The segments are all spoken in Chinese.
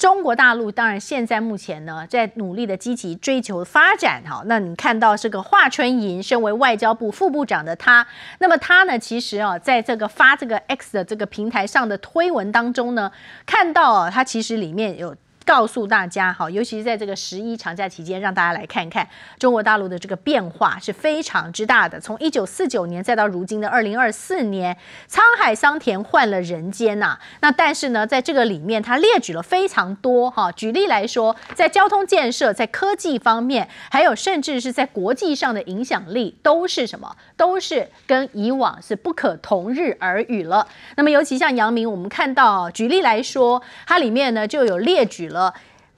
中国大陆当然现在目前呢，在努力的积极追求发展哈，那你看到这个华春莹身为外交部副部长的他，那么他呢，其实啊，在这个发这个 X 的这个平台上的推文当中呢，看到啊、他其实里面有。告诉大家哈，尤其是在这个十一长假期间，让大家来看看中国大陆的这个变化是非常之大的。从一九四九年再到如今的二零二四年，沧海桑田换了人间呐。那但是呢，在这个里面，他列举了非常多哈。举例来说，在交通建设、在科技方面，还有甚至是在国际上的影响力，都是什么？都是跟以往是不可同日而语了。那么，尤其像杨明，我们看到举例来说，它里面呢就有列举了。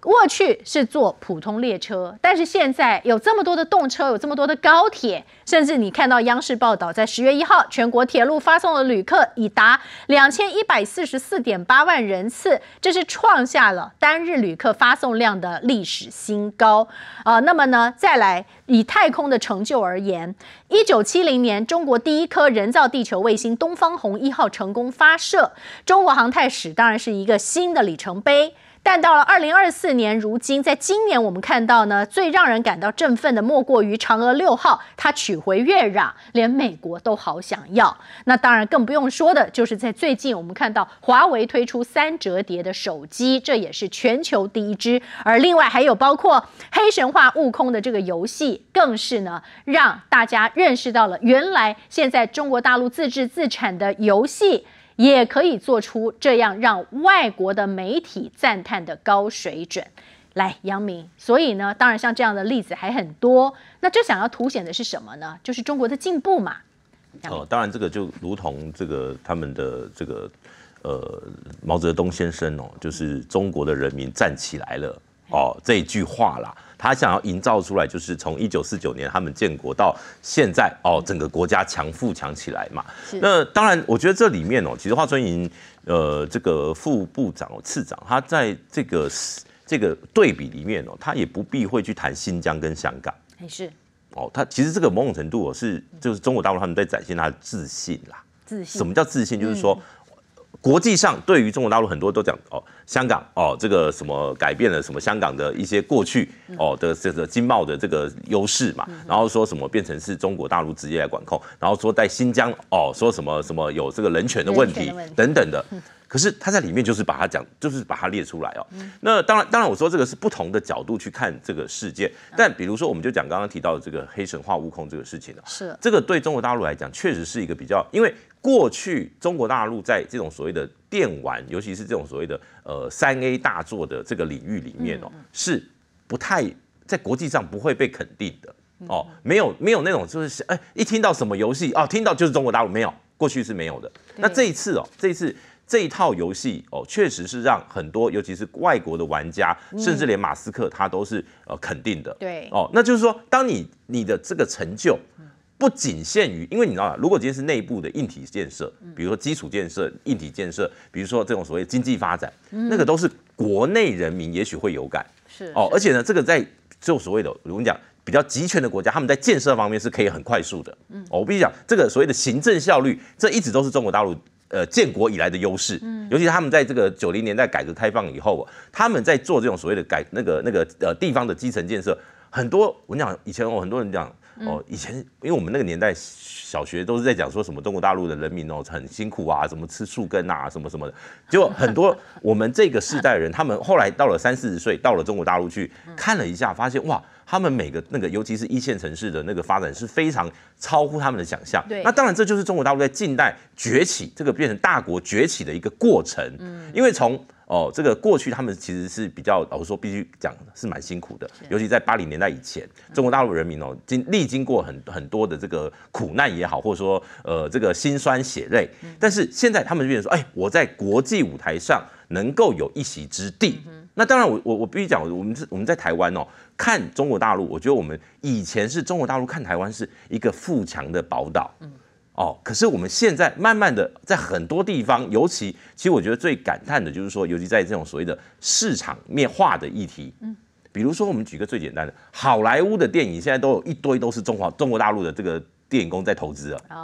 过去是坐普通列车，但是现在有这么多的动车，有这么多的高铁，甚至你看到央视报道，在十月一号，全国铁路发送的旅客已达两千一百四十四点八万人次，这是创下了单日旅客发送量的历史新高。呃，那么呢，再来以太空的成就而言，一九七零年，中国第一颗人造地球卫星“东方红一号”成功发射，中国航太史当然是一个新的里程碑。但到了二零二四年，如今在今年，我们看到呢，最让人感到振奋的莫过于嫦娥六号它取回月壤，连美国都好想要。那当然更不用说的就是在最近，我们看到华为推出三折叠的手机，这也是全球第一支。而另外还有包括《黑神话：悟空》的这个游戏，更是呢让大家认识到了原来现在中国大陆自制自产的游戏。也可以做出这样让外国的媒体赞叹的高水准，来杨明，所以呢，当然像这样的例子还很多。那这想要凸显的是什么呢？就是中国的进步嘛。哦，当然这个就如同这个他们的这个，呃，毛泽东先生哦，就是中国的人民站起来了。哦，这一句话啦，他想要营造出来就是从一九四九年他们建国到现在哦，整个国家强富强起来嘛。那当然，我觉得这里面哦，其实华春莹呃这个副部长次长，他在这个这个对比里面哦，他也不必会去谈新疆跟香港。是哦，他其实这个某种程度哦是就是中国大陆他们在展现他的自信啦。自信？什么叫自信？就是说。国际上对于中国大陆很多都讲哦，香港哦，这个什么改变了什么香港的一些过去哦的这个经贸的这个优势嘛，然后说什么变成是中国大陆直接来管控，然后说在新疆哦说什么什么有这个人权的问题等等的，可是他在里面就是把它讲，就是把它列出来哦。那当然，当然我说这个是不同的角度去看这个世界，但比如说我们就讲刚刚提到的这个黑神话悟空这个事情哦。是这个对中国大陆来讲确实是一个比较因为。过去中国大陆在这种所谓的电玩，尤其是这种所谓的呃三 A 大作的这个领域里面哦，是不太在国际上不会被肯定的哦，没有没有那种就是哎一听到什么游戏哦，听到就是中国大陆没有，过去是没有的。那这一次哦，这次这一套游戏哦，确实是让很多尤其是外国的玩家，甚至连马斯克他都是呃肯定的。对，哦，那就是说，当你你的这个成就。不仅限于，因为你知道，如果今天是内部的硬体建设，比如说基础建设、硬体建设，比如说这种所谓经济发展，那个都是国内人民也许会有感，是哦。而且呢，这个在就所谓的我跟你讲，比较集权的国家，他们在建设方面是可以很快速的。嗯，我必须讲，这个所谓的行政效率，这一直都是中国大陆呃建国以来的优势。嗯，尤其他们在这个九零年代改革开放以后，他们在做这种所谓的改那个那个呃地方的基层建设，很多我跟你讲，以前我很多人讲。哦，以前因为我们那个年代小学都是在讲说什么中国大陆的人民哦很辛苦啊，什么吃树根啊，什么什么的，结果很多我们这个世代人，他们后来到了三四十岁，到了中国大陆去看了一下，发现哇。他们每个那个，尤其是一线城市的那个发展是非常超乎他们的想象。对，那当然这就是中国大陆在近代崛起，这个变成大国崛起的一个过程。嗯，因为从哦这个过去，他们其实是比较，老实说，必须讲是蛮辛苦的。尤其在八零年代以前，中国大陆人民哦经历经过很很多的这个苦难也好，或者说呃这个辛酸血泪。但是现在他们变说，哎，我在国际舞台上能够有一席之地。那当然，我我我必须讲，我们是我们在台湾哦，看中国大陆，我觉得我们以前是中国大陆看台湾是一个富强的宝岛，嗯，哦，可是我们现在慢慢的在很多地方，尤其其实我觉得最感叹的就是说，尤其在这种所谓的市场面化的议题，嗯，比如说我们举个最简单的，好莱坞的电影现在都有一堆都是中华中国大陆的这个电影工在投资啊，哦，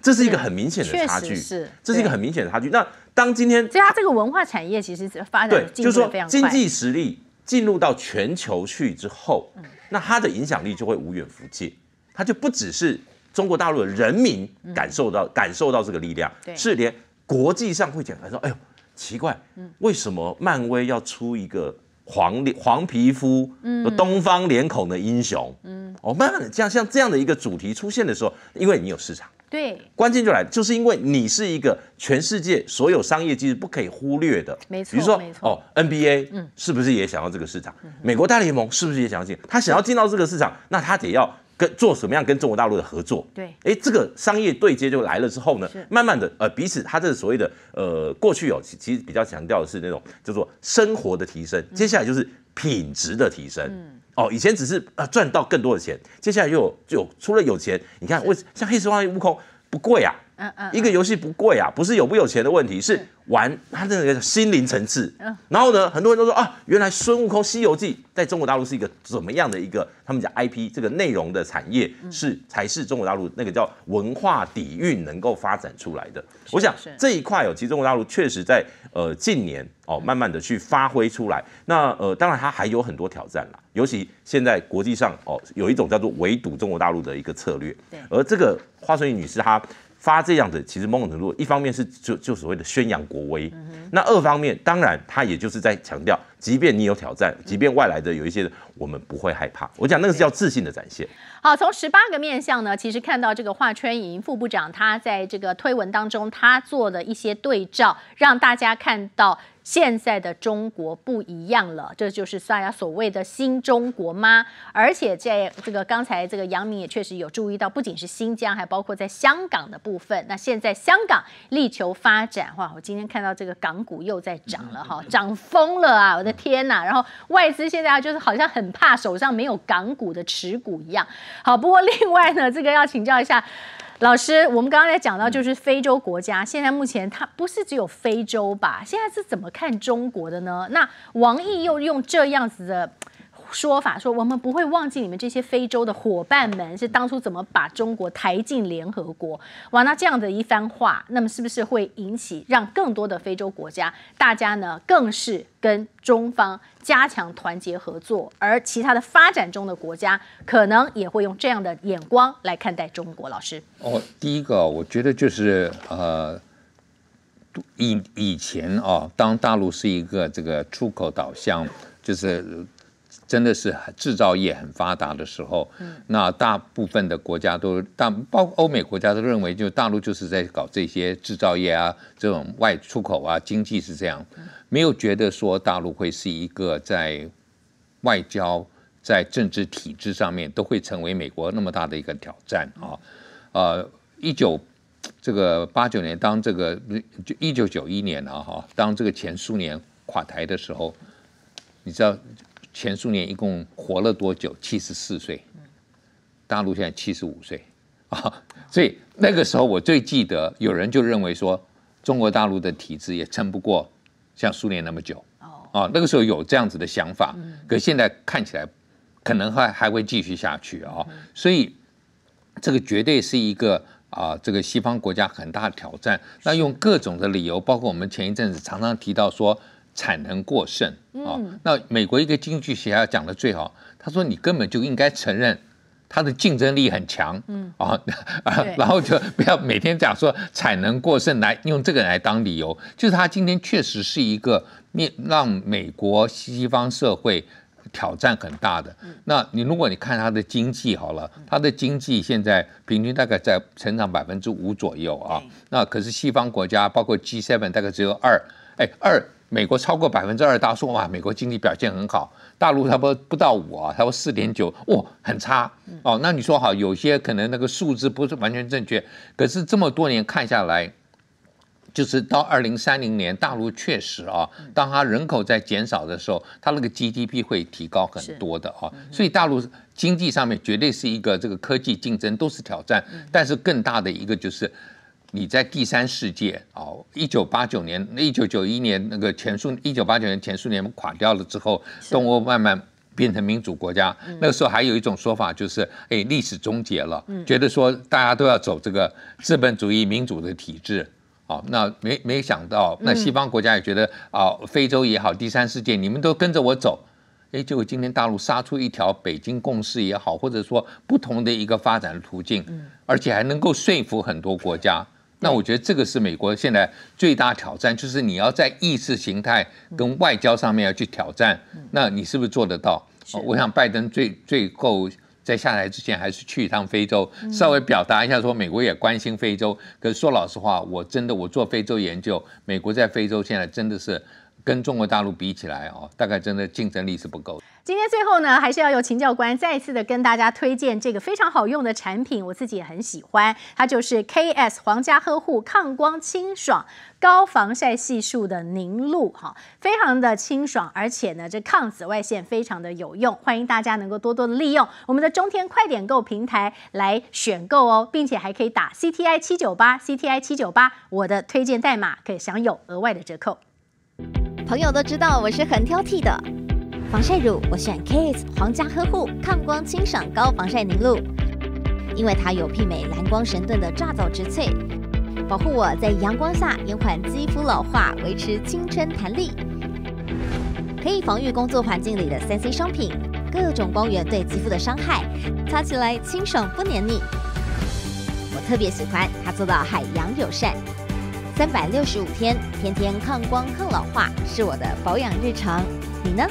这是一个很明显的差距，是，这是一个很明显的差距，那。当今天，所以它这个文化产业其实是发展，对，就是说经济实力进入到全球去之后，那它的影响力就会无远弗届，它就不只是中国大陆的人民感受到感受到这个力量，是连国际上会讲说，哎呦，奇怪，为什么漫威要出一个黄黄皮肤、东方脸孔的英雄？嗯，哦，慢的，这样像这样的一个主题出现的时候，因为你有市场。对，关键就来，就是因为你是一个全世界所有商业机制不可以忽略的，没错。比如说哦，NBA，嗯，是不是也想要这个市场？美国大联盟是不是也想要进？他想要进到这个市场，那他得要跟做什么样跟中国大陆的合作？对，哎，这个商业对接就来了之后呢，慢慢的，呃，彼此他这所谓的呃，过去哦，其实比较强调的是那种叫做生活的提升，接下来就是品质的提升。嗯。哦，以前只是啊赚到更多的钱，接下来又有除了有钱，你看为像黑神话悟空不贵啊。一个游戏不贵啊，不是有不有钱的问题，是玩它那个心灵层次。然后呢，很多人都说啊，原来孙悟空《西游记》在中国大陆是一个怎么样的一个？他们讲 IP 这个内容的产业是才是中国大陆那个叫文化底蕴能够发展出来的。我想这一块有，其实中国大陆确实在呃近年哦慢慢的去发挥出来。那呃，当然它还有很多挑战啦，尤其现在国际上哦有一种叫做围堵中国大陆的一个策略。对，而这个华春莹女士她。发这样的，其实孟子程度，一方面是就就所谓的宣扬国威，那二方面当然他也就是在强调。即便你有挑战，即便外来的有一些，我们不会害怕。我讲那个是叫自信的展现。好，从十八个面相呢，其实看到这个华春莹副部长他在这个推文当中，他做了一些对照，让大家看到现在的中国不一样了。这就是大家所谓的新中国吗？而且在这个刚才这个杨明也确实有注意到，不仅是新疆，还包括在香港的部分。那现在香港力求发展，哇，我今天看到这个港股又在涨了，哈，涨疯了啊，我的。天呐！然后外资现在就是好像很怕手上没有港股的持股一样。好，不过另外呢，这个要请教一下老师，我们刚刚在讲到就是非洲国家，现在目前它不是只有非洲吧？现在是怎么看中国的呢？那王毅又用这样子的。说法说我们不会忘记你们这些非洲的伙伴们是当初怎么把中国抬进联合国。哇，那这样的一番话，那么是不是会引起让更多的非洲国家，大家呢更是跟中方加强团结合作？而其他的发展中的国家可能也会用这样的眼光来看待中国。老师，哦，第一个我觉得就是呃，以以前啊，当大陆是一个这个出口导向，就是。真的是制造业很发达的时候，那大部分的国家都大，包括欧美国家都认为，就大陆就是在搞这些制造业啊，这种外出口啊，经济是这样，没有觉得说大陆会是一个在外交、在政治体制上面都会成为美国那么大的一个挑战啊。呃，一九这个八九年，当这个一九九一年啊，哈，当这个前苏联垮台的时候，你知道。前苏联一共活了多久？七十四岁，大陆现在七十五岁啊！所以那个时候我最记得，有人就认为说，中国大陆的体制也撑不过像苏联那么久哦。那个时候有这样子的想法，可现在看起来可能还还会继续下去啊！所以这个绝对是一个啊，这个西方国家很大的挑战。那用各种的理由，包括我们前一阵子常常提到说。产能过剩啊，那美国一个经济学家讲的最好，他说你根本就应该承认，它的竞争力很强，嗯啊然后就不要每天讲说产能过剩来用这个来当理由，就是它今天确实是一个面让美国西方社会挑战很大的。那你如果你看它的经济好了，它的经济现在平均大概在成长百分之五左右啊，那可是西方国家包括 G seven 大概只有二，哎二。美国超过百分之二，大数哇，美国经济表现很好。大陆差不多不到五啊，不说四点九，哇，很差哦。那你说好，有些可能那个数字不是完全正确，可是这么多年看下来，就是到二零三零年，大陆确实啊，当它人口在减少的时候，它那个 GDP 会提高很多的啊。所以大陆经济上面绝对是一个这个科技竞争都是挑战，但是更大的一个就是。你在第三世界哦，一九八九年、一九九一年，那个前苏一九八九年前苏联垮掉了之后，东欧慢慢变成民主国家。那个时候还有一种说法就是，哎，历史终结了，觉得说大家都要走这个资本主义民主的体制哦，那没没想到，那西方国家也觉得啊，非洲也好，第三世界你们都跟着我走。哎，结果今天大陆杀出一条北京共识也好，或者说不同的一个发展的途径，而且还能够说服很多国家。那我觉得这个是美国现在最大挑战，就是你要在意识形态跟外交上面要去挑战，那你是不是做得到？我想拜登最最后在下台之前，还是去一趟非洲，稍微表达一下说美国也关心非洲。可是说老实话，我真的我做非洲研究，美国在非洲现在真的是。跟中国大陆比起来，哦，大概真的竞争力是不够。今天最后呢，还是要由秦教官再一次的跟大家推荐这个非常好用的产品，我自己也很喜欢，它就是 K S 皇家呵护抗光清爽高防晒系数的凝露，哈，非常的清爽，而且呢，这抗紫外线非常的有用，欢迎大家能够多多的利用我们的中天快点购平台来选购哦，并且还可以打 C T I 七九八 C T I 七九八，我的推荐代码可以享有额外的折扣。朋友都知道我是很挑剔的，防晒乳我选 Kiss 皇家呵护抗光清爽高防晒凝露，因为它有媲美蓝光神盾的抓藻植萃，保护我在阳光下延缓肌肤老化，维持青春弹力，可以防御工作环境里的三 C 商品、各种光源对肌肤的伤害，擦起来清爽不黏腻，我特别喜欢它做到海洋友善。三百六十五天，天天抗光抗老化是我的保养日常。你呢？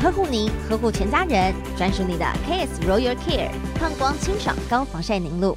呵护您，呵护全家人，专属你的 K S Royal Care 抗光清爽高防晒凝露。